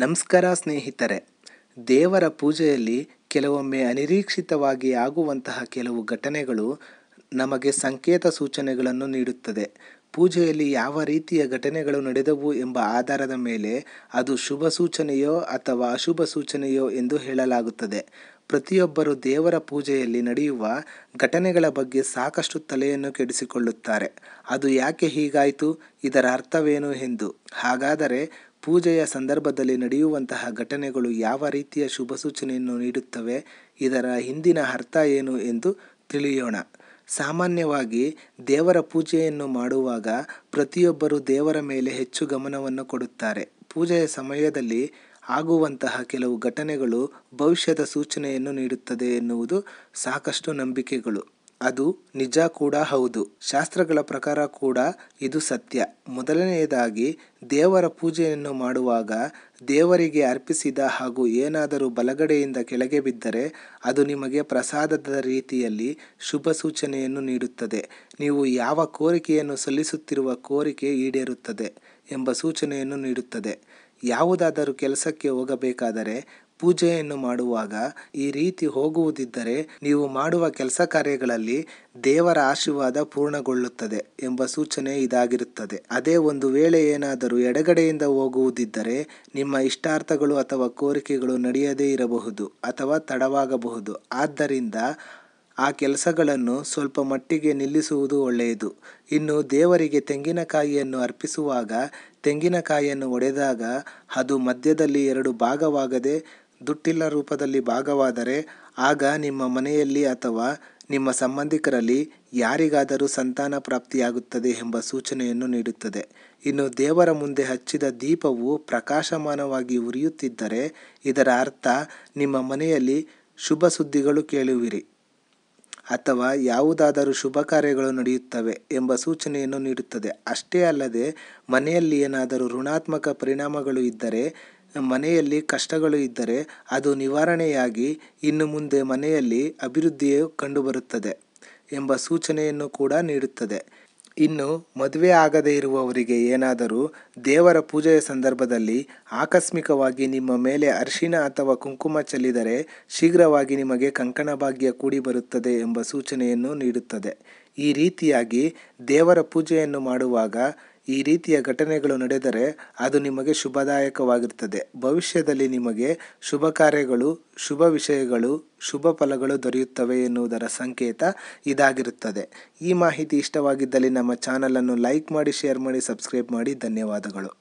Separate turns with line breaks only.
ನಮಸ್ಕಾರ ಸ್ನೇಹಿತರೆ ದೇವರ ಪೂಜೆಯಲ್ಲಿ ಕೆಲವೊಮ್ಮೆ ಅನಿರೀಕ್ಷಿತವಾಗಿ ಆಗುವಂತಹ ಕೆಲವು ಘಟನೆಗಳು ನಮಗೆ ಸಂಕೇತ ಸೂಚನೆಗಳನ್ನು ನೀಡುತ್ತದೆ ಪೂಜೆಯಲ್ಲಿ ಯಾವ ರೀತಿಯ ಘಟನೆಗಳು ನಡೆದವು ಎಂಬ ಆಧಾರದ ಮೇಲೆ ಅದು ಶುಭ ಸೂಚನೆಯೋ ಅಥವಾ ಅಶುಭ ಸೂಚನೆಯೋ ಎಂದು ಹೇಳಲಾಗುತ್ತದೆ ಪ್ರತಿಯೊಬ್ಬರು ದೇವರ ಪೂಜೆಯಲ್ಲಿ ನಡೆಯುವ ಘಟನೆಗಳ ಬಗ್ಗೆ ಸಾಕಷ್ಟು ತಲೆಯನ್ನು ಕೆಡಿಸಿಕೊಳ್ಳುತ್ತಾರೆ ಅದು ಯಾಕೆ ಹೀಗಾಯಿತು ಇದರ ಅರ್ಥವೇನು ಎಂದು ಹಾಗಾದರೆ ಪೂಜೆಯ ಸಂದರ್ಭದಲ್ಲಿ ನಡೆಯುವಂತಹ ಘಟನೆಗಳು ಯಾವ ರೀತಿಯ ಶುಭ ಸೂಚನೆಯನ್ನು ನೀಡುತ್ತವೆ ಇದರ ಹಿಂದಿನ ಅರ್ಥ ಏನು ಎಂದು ತಿಳಿಯೋಣ ಸಾಮಾನ್ಯವಾಗಿ ದೇವರ ಪೂಜೆಯನ್ನು ಮಾಡುವಾಗ ಪ್ರತಿಯೊಬ್ಬರು ದೇವರ ಮೇಲೆ ಹೆಚ್ಚು ಗಮನವನ್ನು ಕೊಡುತ್ತಾರೆ ಪೂಜೆಯ ಸಮಯದಲ್ಲಿ ಆಗುವಂತಹ ಕೆಲವು ಘಟನೆಗಳು ಭವಿಷ್ಯದ ಸೂಚನೆಯನ್ನು ನೀಡುತ್ತದೆ ಎನ್ನುವುದು ಸಾಕಷ್ಟು ನಂಬಿಕೆಗಳು ಅದು ನಿಜ ಕೂಡ ಹೌದು ಶಾಸ್ತ್ರಗಳ ಪ್ರಕಾರ ಕೂಡ ಇದು ಸತ್ಯ ಮೊದಲನೆಯದಾಗಿ ದೇವರ ಪೂಜೆಯನ್ನು ಮಾಡುವಾಗ ದೇವರಿಗೆ ಅರ್ಪಿಸಿದ ಹಾಗೂ ಏನಾದರೂ ಬಲಗಡೆಯಿಂದ ಕೆಳಗೆ ಬಿದ್ದರೆ ಅದು ನಿಮಗೆ ಪ್ರಸಾದದ ರೀತಿಯಲ್ಲಿ ಶುಭ ಸೂಚನೆಯನ್ನು ನೀಡುತ್ತದೆ ನೀವು ಯಾವ ಕೋರಿಕೆಯನ್ನು ಸಲ್ಲಿಸುತ್ತಿರುವ ಕೋರಿಕೆ ಈಡೇರುತ್ತದೆ ಎಂಬ ಸೂಚನೆಯನ್ನು ನೀಡುತ್ತದೆ ಯಾವುದಾದರೂ ಕೆಲಸಕ್ಕೆ ಹೋಗಬೇಕಾದರೆ ಪೂಜೆಯನ್ನು ಮಾಡುವಾಗ ಈ ರೀತಿ ಹೋಗುವುದಿದ್ದರೆ ನೀವು ಮಾಡುವ ಕೆಲಸ ಕಾರ್ಯಗಳಲ್ಲಿ ದೇವರ ಆಶೀರ್ವಾದ ಪೂರ್ಣಗೊಳ್ಳುತ್ತದೆ ಎಂಬ ಸೂಚನೆ ಇದಾಗಿರುತ್ತದೆ ಅದೇ ಒಂದು ವೇಳೆ ಏನಾದರೂ ಎಡಗಡೆಯಿಂದ ಹೋಗುವುದಿದ್ದರೆ ನಿಮ್ಮ ಇಷ್ಟಾರ್ಥಗಳು ಅಥವಾ ಕೋರಿಕೆಗಳು ನಡೆಯದೇ ಇರಬಹುದು ಅಥವಾ ತಡವಾಗಬಹುದು ಆದ್ದರಿಂದ ಆ ಕೆಲಸಗಳನ್ನು ಸ್ವಲ್ಪ ಮಟ್ಟಿಗೆ ನಿಲ್ಲಿಸುವುದು ಒಳ್ಳೆಯದು ಇನ್ನು ದೇವರಿಗೆ ತೆಂಗಿನಕಾಯಿಯನ್ನು ಅರ್ಪಿಸುವಾಗ ತೆಂಗಿನಕಾಯಿಯನ್ನು ಒಡೆದಾಗ ಅದು ಮಧ್ಯದಲ್ಲಿ ಎರಡು ಭಾಗವಾಗದೆ ದುಟ್ಟಿಲ್ಲ ರೂಪದಲ್ಲಿ ಭಾಗವಾದರೆ ಆಗ ನಿಮ್ಮ ಮನೆಯಲ್ಲಿ ಅಥವಾ ನಿಮ್ಮ ಸಂಬಂಧಿಕರಲ್ಲಿ ಯಾರಿಗಾದರೂ ಸಂತಾನ ಪ್ರಾಪ್ತಿಯಾಗುತ್ತದೆ ಎಂಬ ಸೂಚನೆಯನ್ನು ನೀಡುತ್ತದೆ ಇನ್ನು ದೇವರ ಮುಂದೆ ಹಚ್ಚಿದ ದೀಪವು ಪ್ರಕಾಶಮಾನವಾಗಿ ಉರಿಯುತ್ತಿದ್ದರೆ ಇದರ ಅರ್ಥ ನಿಮ್ಮ ಮನೆಯಲ್ಲಿ ಶುಭ ಸುದ್ದಿಗಳು ಕೇಳುವಿರಿ ಅಥವಾ ಯಾವುದಾದರೂ ಶುಭ ಕಾರ್ಯಗಳು ನಡೆಯುತ್ತವೆ ಎಂಬ ಸೂಚನೆಯನ್ನು ನೀಡುತ್ತದೆ ಅಷ್ಟೇ ಅಲ್ಲದೆ ಮನೆಯಲ್ಲಿ ಏನಾದರೂ ಋಣಾತ್ಮಕ ಪರಿಣಾಮಗಳು ಇದ್ದರೆ ಮನೆಯಲ್ಲಿ ಕಷ್ಟಗಳು ಇದ್ದರೆ ಅದು ನಿವಾರಣೆಯಾಗಿ ಇನ್ನು ಮುಂದೆ ಮನೆಯಲ್ಲಿ ಅಭಿವೃದ್ಧಿಯು ಕಂಡುಬರುತ್ತದೆ ಎಂಬ ಸೂಚನೆಯನ್ನು ಕೂಡ ನೀಡುತ್ತದೆ ಇನ್ನು ಮದುವೆ ಆಗದೇ ಇರುವವರಿಗೆ ಏನಾದರೂ ದೇವರ ಪೂಜೆಯ ಸಂದರ್ಭದಲ್ಲಿ ಆಕಸ್ಮಿಕವಾಗಿ ನಿಮ್ಮ ಮೇಲೆ ಅರಿಶಿಣ ಅಥವಾ ಕುಂಕುಮ ಚೆಲ್ಲಿದರೆ ಶೀಘ್ರವಾಗಿ ನಿಮಗೆ ಕಂಕಣ ಭಾಗ್ಯ ಕೂಡಿ ಬರುತ್ತದೆ ಎಂಬ ಸೂಚನೆಯನ್ನು ನೀಡುತ್ತದೆ ಈ ರೀತಿಯಾಗಿ ದೇವರ ಪೂಜೆಯನ್ನು ಮಾಡುವಾಗ ಈ ರೀತಿಯ ಘಟನೆಗಳು ನಡೆದರೆ ಅದು ನಿಮಗೆ ಶುಭದಾಯಕವಾಗಿರುತ್ತದೆ ಭವಿಷ್ಯದಲ್ಲಿ ನಿಮಗೆ ಶುಭ ಕಾರ್ಯಗಳು ಶುಭ ವಿಷಯಗಳು ಶುಭ ಫಲಗಳು ದೊರೆಯುತ್ತವೆ ಎನ್ನುವುದರ ಸಂಕೇತ ಇದಾಗಿರುತ್ತದೆ ಈ ಮಾಹಿತಿ ಇಷ್ಟವಾಗಿದ್ದಲ್ಲಿ ನಮ್ಮ ಚಾನಲನ್ನು ಲೈಕ್ ಮಾಡಿ ಶೇರ್ ಮಾಡಿ ಸಬ್ಸ್ಕ್ರೈಬ್ ಮಾಡಿ ಧನ್ಯವಾದಗಳು